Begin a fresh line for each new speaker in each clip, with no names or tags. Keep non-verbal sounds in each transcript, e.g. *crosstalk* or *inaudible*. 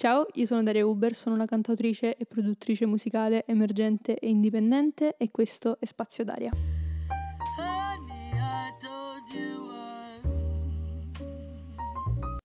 Ciao, io sono Daria Uber, sono una cantautrice e produttrice musicale emergente e indipendente e questo è Spazio Daria.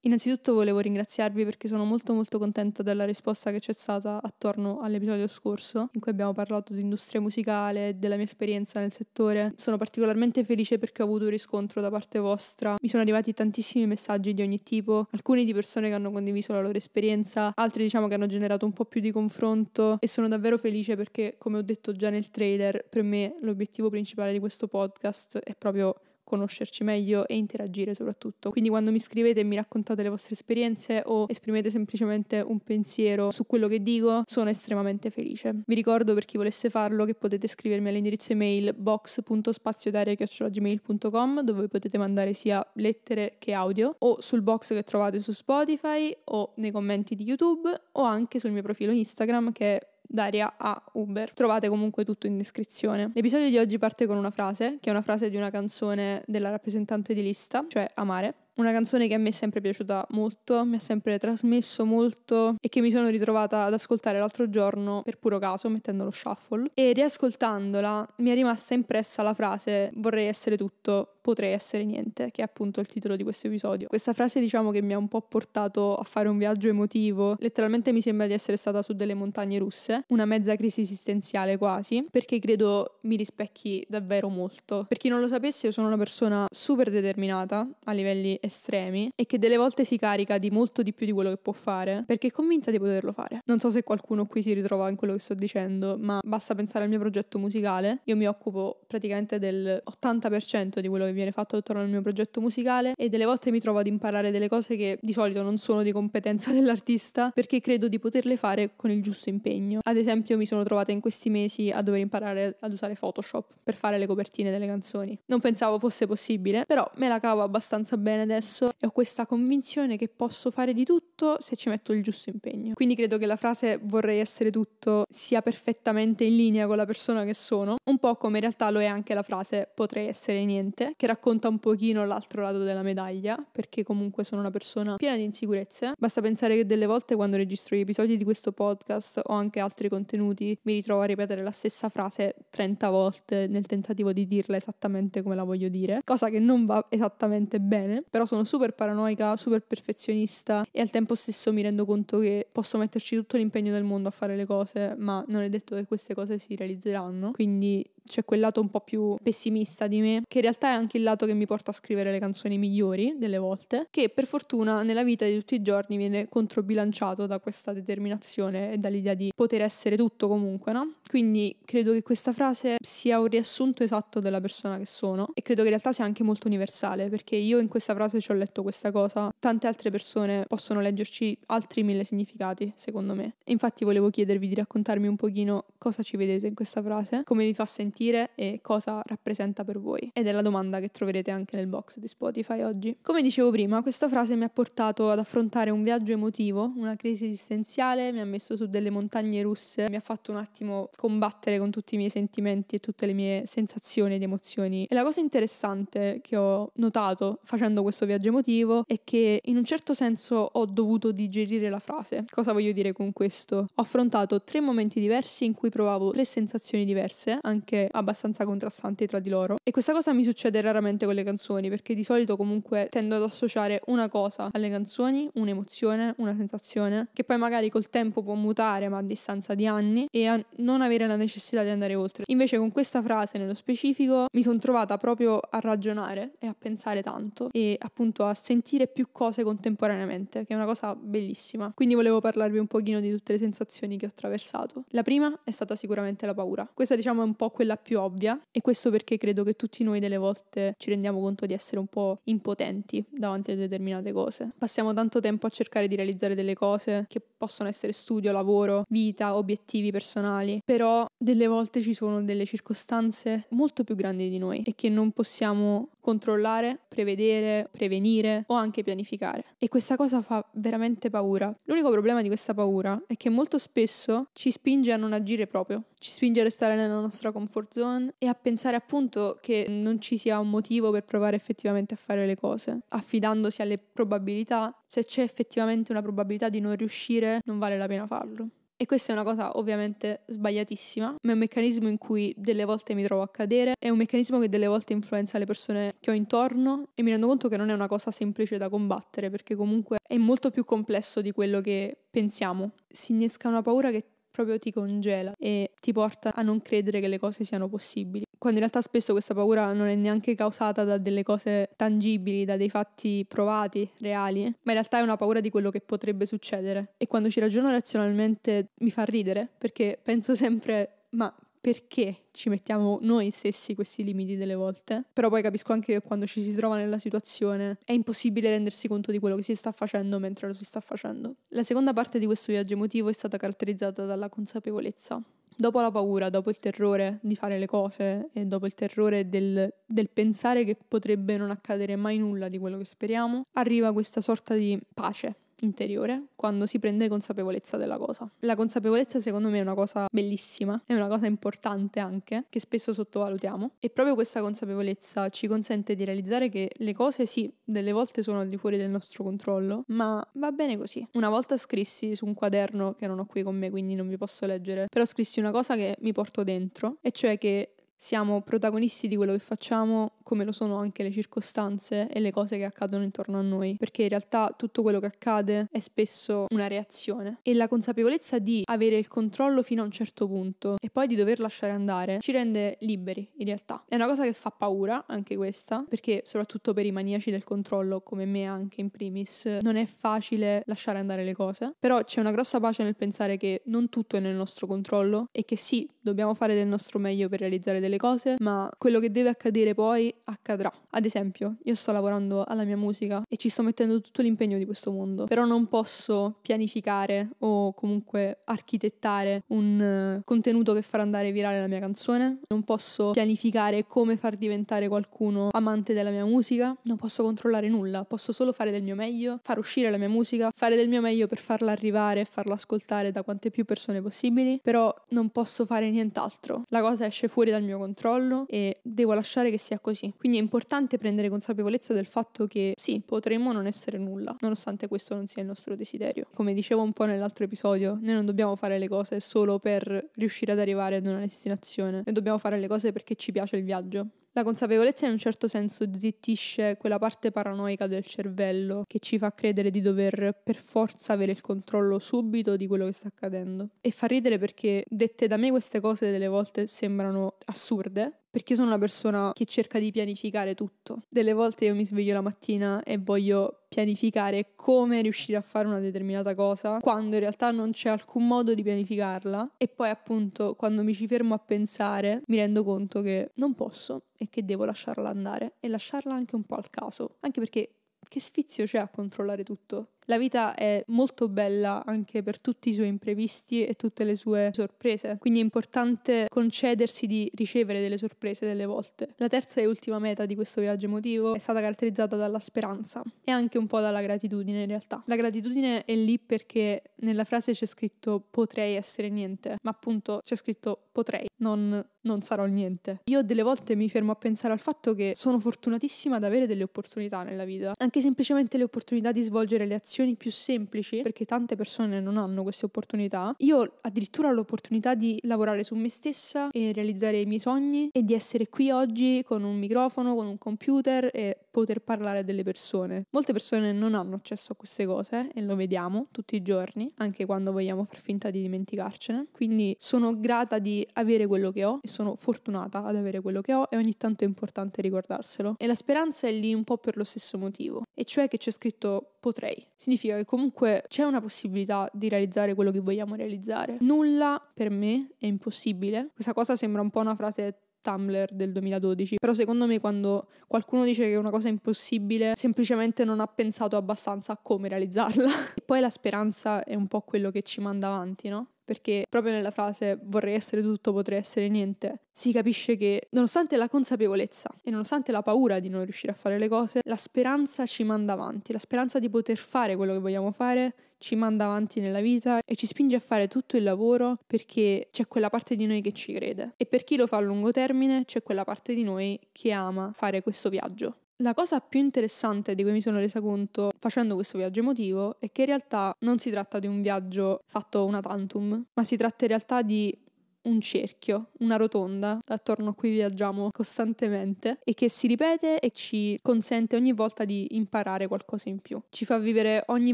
Innanzitutto volevo ringraziarvi perché sono molto molto contenta della risposta che c'è stata attorno all'episodio scorso in cui abbiamo parlato di industria musicale, e della mia esperienza nel settore. Sono particolarmente felice perché ho avuto un riscontro da parte vostra. Mi sono arrivati tantissimi messaggi di ogni tipo, alcuni di persone che hanno condiviso la loro esperienza, altri diciamo che hanno generato un po' più di confronto e sono davvero felice perché come ho detto già nel trailer, per me l'obiettivo principale di questo podcast è proprio conoscerci meglio e interagire soprattutto. Quindi quando mi scrivete e mi raccontate le vostre esperienze o esprimete semplicemente un pensiero su quello che dico, sono estremamente felice. Vi ricordo per chi volesse farlo che potete scrivermi all'indirizzo email box.spaziodaria.gmail.com dove potete mandare sia lettere che audio o sul box che trovate su Spotify o nei commenti di YouTube o anche sul mio profilo Instagram che è Daria a Uber. Trovate comunque tutto in descrizione. L'episodio di oggi parte con una frase, che è una frase di una canzone della rappresentante di lista, cioè Amare una canzone che a me è sempre piaciuta molto, mi ha sempre trasmesso molto e che mi sono ritrovata ad ascoltare l'altro giorno per puro caso mettendo lo shuffle e riascoltandola mi è rimasta impressa la frase vorrei essere tutto, potrei essere niente, che è appunto il titolo di questo episodio. Questa frase diciamo che mi ha un po' portato a fare un viaggio emotivo, letteralmente mi sembra di essere stata su delle montagne russe, una mezza crisi esistenziale quasi, perché credo mi rispecchi davvero molto. Per chi non lo sapesse io sono una persona super determinata a livelli estremi e che delle volte si carica di molto di più di quello che può fare perché è convinta di poterlo fare. Non so se qualcuno qui si ritrova in quello che sto dicendo, ma basta pensare al mio progetto musicale. Io mi occupo praticamente del 80% di quello che viene fatto attorno al mio progetto musicale e delle volte mi trovo ad imparare delle cose che di solito non sono di competenza *laughs* dell'artista perché credo di poterle fare con il giusto impegno. Ad esempio mi sono trovata in questi mesi a dover imparare ad usare Photoshop per fare le copertine delle canzoni. Non pensavo fosse possibile, però me la cavo abbastanza bene adesso e ho questa convinzione che posso fare di tutto se ci metto il giusto impegno. Quindi credo che la frase vorrei essere tutto sia perfettamente in linea con la persona che sono, un po' come in realtà lo è anche la frase potrei essere niente, che racconta un pochino l'altro lato della medaglia, perché comunque sono una persona piena di insicurezze. Basta pensare che delle volte quando registro gli episodi di questo podcast o anche altri contenuti mi ritrovo a ripetere la stessa frase 30 volte nel tentativo di dirla esattamente come la voglio dire, cosa che non va esattamente bene, però sono super paranoica, super perfezionista e al tempo stesso mi rendo conto che posso metterci tutto l'impegno del mondo a fare le cose, ma non è detto che queste cose si realizzeranno. Quindi c'è quel lato un po' più pessimista di me, che in realtà è anche il lato che mi porta a scrivere le canzoni migliori delle volte, che per fortuna nella vita di tutti i giorni viene controbilanciato da questa determinazione e dall'idea di poter essere tutto comunque, no? Quindi credo che questa frase sia un riassunto esatto della persona che sono e credo che in realtà sia anche molto universale, perché io in questa frase ci ho letto questa cosa, tante altre persone possono leggerci altri mille significati, secondo me. Infatti volevo chiedervi di raccontarmi un pochino cosa ci vedete in questa frase, come vi fa sentire sentire e cosa rappresenta per voi. Ed è la domanda che troverete anche nel box di Spotify oggi. Come dicevo prima, questa frase mi ha portato ad affrontare un viaggio emotivo, una crisi esistenziale, mi ha messo su delle montagne russe, mi ha fatto un attimo combattere con tutti i miei sentimenti e tutte le mie sensazioni ed emozioni. E la cosa interessante che ho notato facendo questo viaggio emotivo è che in un certo senso ho dovuto digerire la frase. Cosa voglio dire con questo? Ho affrontato tre momenti diversi in cui provavo tre sensazioni diverse, anche comunque abbastanza contrastanti tra di loro. E questa cosa mi succede raramente con le canzoni, perché di solito comunque tendo ad associare una cosa alle canzoni, un'emozione, una sensazione, che poi magari col tempo può mutare, ma a distanza di anni, e a non avere la necessità di andare oltre. Invece con questa frase nello specifico mi sono trovata proprio a ragionare e a pensare tanto e appunto a sentire più cose contemporaneamente, che è una cosa bellissima. Quindi volevo parlarvi un pochino di tutte le sensazioni che ho attraversato. La prima è stata sicuramente la paura. Questa diciamo è un po' quella la più ovvia e questo perché credo che tutti noi delle volte ci rendiamo conto di essere un po' impotenti davanti a determinate cose. Passiamo tanto tempo a cercare di realizzare delle cose che possono essere studio, lavoro, vita, obiettivi personali, però delle volte ci sono delle circostanze molto più grandi di noi e che non possiamo controllare, prevedere, prevenire o anche pianificare. E questa cosa fa veramente paura. L'unico problema di questa paura è che molto spesso ci spinge a non agire proprio, ci spinge a restare nella nostra comfort zone e a pensare appunto che non ci sia un motivo per provare effettivamente a fare le cose, affidandosi alle probabilità, se c'è effettivamente una probabilità di non riuscire non vale la pena farlo. E questa è una cosa ovviamente sbagliatissima, ma è un meccanismo in cui delle volte mi trovo a cadere, è un meccanismo che delle volte influenza le persone che ho intorno e mi rendo conto che non è una cosa semplice da combattere perché comunque è molto più complesso di quello che pensiamo. Si innesca una paura che proprio ti congela e ti porta a non credere che le cose siano possibili. Quando in realtà spesso questa paura non è neanche causata da delle cose tangibili, da dei fatti provati, reali, ma in realtà è una paura di quello che potrebbe succedere. E quando ci ragiono razionalmente mi fa ridere perché penso *laughs* sempre ma perché ci mettiamo noi stessi questi limiti delle volte, però poi capisco anche che quando ci si trova nella situazione è impossibile rendersi conto di quello che si sta facendo mentre lo si sta facendo. La seconda parte di questo viaggio emotivo è stata caratterizzata dalla consapevolezza. Dopo la paura, dopo il terrore di fare le cose e dopo il terrore del, del pensare che potrebbe non accadere mai nulla di quello che speriamo, arriva questa sorta di pace, interiore quando si prende consapevolezza della cosa. La consapevolezza secondo me è una cosa bellissima, è una cosa importante anche, che spesso sottovalutiamo e proprio questa consapevolezza ci consente di realizzare che le cose sì, delle volte sono al di fuori del nostro controllo, ma va bene così. Una volta scrissi su un quaderno che non ho qui con me quindi non vi posso leggere, però scrissi una cosa che mi porto dentro e cioè che siamo protagonisti di quello che facciamo, come lo sono anche le circostanze e le cose che accadono intorno a noi, perché in realtà tutto quello che accade è spesso una reazione. E la consapevolezza di avere il controllo fino a un certo punto e poi di dover lasciare andare ci rende liberi, in realtà. È una cosa che fa paura, anche questa, perché soprattutto per i maniaci del controllo, come me anche in primis, non è facile lasciare andare le cose, però c'è una grossa pace nel pensare che non tutto è nel nostro controllo e che sì, dobbiamo fare del nostro meglio per realizzare delle cose, ma quello che deve accadere poi accadrà. Ad esempio, io sto lavorando alla mia musica e ci sto mettendo tutto l'impegno di questo mondo, però non posso pianificare o comunque architettare un eh, contenuto che farà andare virale la mia canzone, non posso pianificare come far diventare qualcuno amante della mia musica, non posso controllare nulla, posso solo fare del mio meglio, far uscire la mia musica, fare del mio meglio per farla arrivare e farla ascoltare da quante più persone possibili, però non posso fare nient'altro. La cosa esce fuori dal mio mio controllo e devo lasciare che sia così. Quindi è importante prendere consapevolezza del fatto che sì, potremmo non essere nulla, nonostante questo non sia il nostro desiderio. Come dicevo un po' nell'altro episodio, noi non dobbiamo fare le cose solo per riuscire ad arrivare ad una destinazione, noi dobbiamo fare le cose perché ci piace il viaggio, la consapevolezza in un certo senso zittisce quella parte paranoica del cervello che ci fa credere di dover per forza avere il controllo subito di quello che sta accadendo. E fa ridere perché dette da me queste cose delle volte sembrano assurde, perché io sono una persona che cerca di pianificare tutto. Delle volte io mi sveglio la mattina e voglio pianificare come riuscire a fare una determinata cosa, quando in realtà non c'è alcun modo di pianificarla e poi appunto quando mi ci fermo a pensare mi rendo conto che non posso e che devo lasciarla andare e lasciarla anche un po' al caso, anche perché che sfizio c'è a controllare tutto? La vita è molto bella anche per tutti i suoi imprevisti e tutte le sue sorprese, quindi è importante concedersi di ricevere delle sorprese delle volte. La terza e ultima meta di questo viaggio emotivo è stata caratterizzata dalla speranza e anche un po' dalla gratitudine in realtà. La gratitudine è lì perché nella frase c'è scritto potrei essere niente, ma appunto c'è scritto potrei, non, non sarò niente. Io delle volte mi fermo a pensare al fatto che sono fortunatissima ad avere delle opportunità nella vita, anche semplicemente le opportunità di svolgere le azioni azioni più semplici, perché tante persone non hanno queste opportunità. Io addirittura ho l'opportunità di lavorare su me stessa e realizzare i miei sogni e di essere qui oggi con un microfono, con un computer e poter parlare a delle persone. Molte persone non hanno accesso a queste cose e lo vediamo tutti i giorni, anche quando vogliamo far finta di dimenticarcene. Quindi sono grata di avere quello che ho e sono fortunata ad avere quello che ho e ogni tanto è importante ricordarselo. E la speranza è lì un po' per lo stesso motivo, e cioè che c'è scritto potrei significa che comunque c'è una possibilità di realizzare quello che vogliamo realizzare. Nulla per me è impossibile. Questa cosa sembra un po' una frase Tumblr del 2012. Però secondo me quando qualcuno dice che è una cosa impossibile, semplicemente non ha pensato abbastanza a come realizzarla. *laughs* e poi la speranza è un po' quello che ci manda avanti, no? perché proprio nella frase vorrei essere tutto, potrei essere niente, si capisce che nonostante la consapevolezza e nonostante la paura di non riuscire a fare le cose, la speranza ci manda avanti, la speranza di poter fare quello che vogliamo fare ci manda avanti nella vita e ci spinge a fare tutto il lavoro perché c'è quella parte di noi che ci crede e per chi lo fa a lungo termine c'è quella parte di noi che ama fare questo viaggio. La cosa più interessante di cui mi sono resa conto facendo questo viaggio emotivo è che in realtà non si tratta di un viaggio fatto una tantum, ma si tratta in realtà di un cerchio, una rotonda attorno a cui viaggiamo costantemente e che si ripete e ci consente ogni volta di imparare qualcosa in più. Ci fa vivere ogni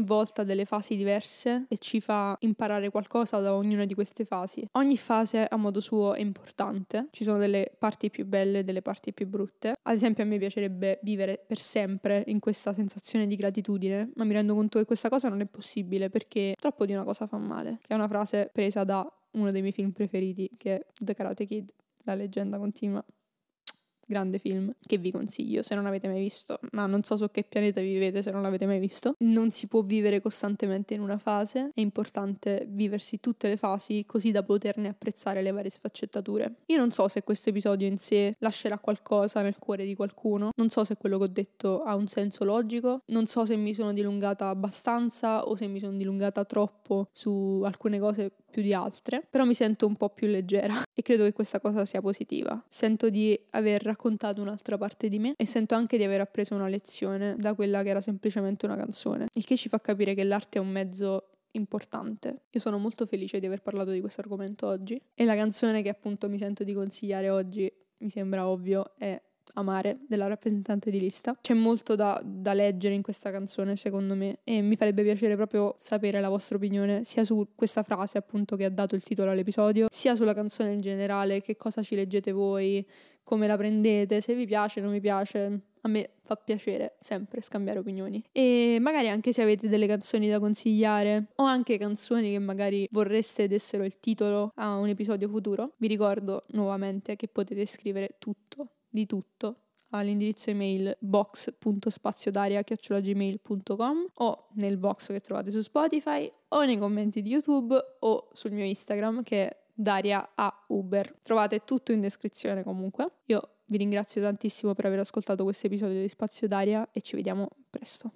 volta delle fasi diverse e ci fa imparare qualcosa da ognuna di queste fasi. Ogni fase a modo suo è importante, ci sono delle parti più belle e delle parti più brutte. Ad esempio a me piacerebbe vivere per sempre in questa sensazione di gratitudine, ma mi rendo conto che questa cosa non è possibile perché troppo di una cosa fa male, che è una frase presa da uno dei miei film preferiti, che è The Karate Kid, la leggenda continua. Grande film che vi consiglio se non avete mai visto, ma non so su che pianeta vivete se non l'avete mai visto. Non si può vivere costantemente in una fase, è importante viversi tutte le fasi così da poterne apprezzare le varie sfaccettature. Io non so se questo episodio in sé lascerà qualcosa nel cuore di qualcuno, non so se quello che ho detto ha un senso logico, non so se mi sono dilungata abbastanza o se mi sono dilungata troppo su alcune cose più di altre, però mi sento un po' più leggera *laughs* e credo che questa cosa sia positiva. Sento di aver raccontato un'altra parte di me e sento anche di aver appreso una lezione da quella che era semplicemente una canzone, il che ci fa capire che l'arte è un mezzo importante. Io sono molto felice di aver parlato di questo argomento oggi e la canzone che appunto mi sento di consigliare oggi, mi sembra ovvio, è amare della rappresentante di lista. C'è molto da, da, leggere in questa canzone, secondo me, e mi farebbe piacere proprio sapere la vostra opinione sia su questa frase, appunto, che ha dato il titolo all'episodio, sia sulla canzone in generale, che cosa ci leggete voi, come la prendete, se vi piace, non vi piace. A me fa piacere sempre scambiare opinioni. E magari anche se avete delle canzoni da consigliare o anche canzoni che magari vorreste dessero il titolo a un episodio futuro, vi ricordo nuovamente che potete scrivere tutto di tutto all'indirizzo email box.spaziodaria.gmail.com o nel box che trovate su Spotify o nei commenti di YouTube o sul mio Instagram che è Daria a Uber. Trovate tutto in descrizione comunque. Io vi ringrazio tantissimo per aver ascoltato questo episodio di Spazio Daria e ci vediamo presto.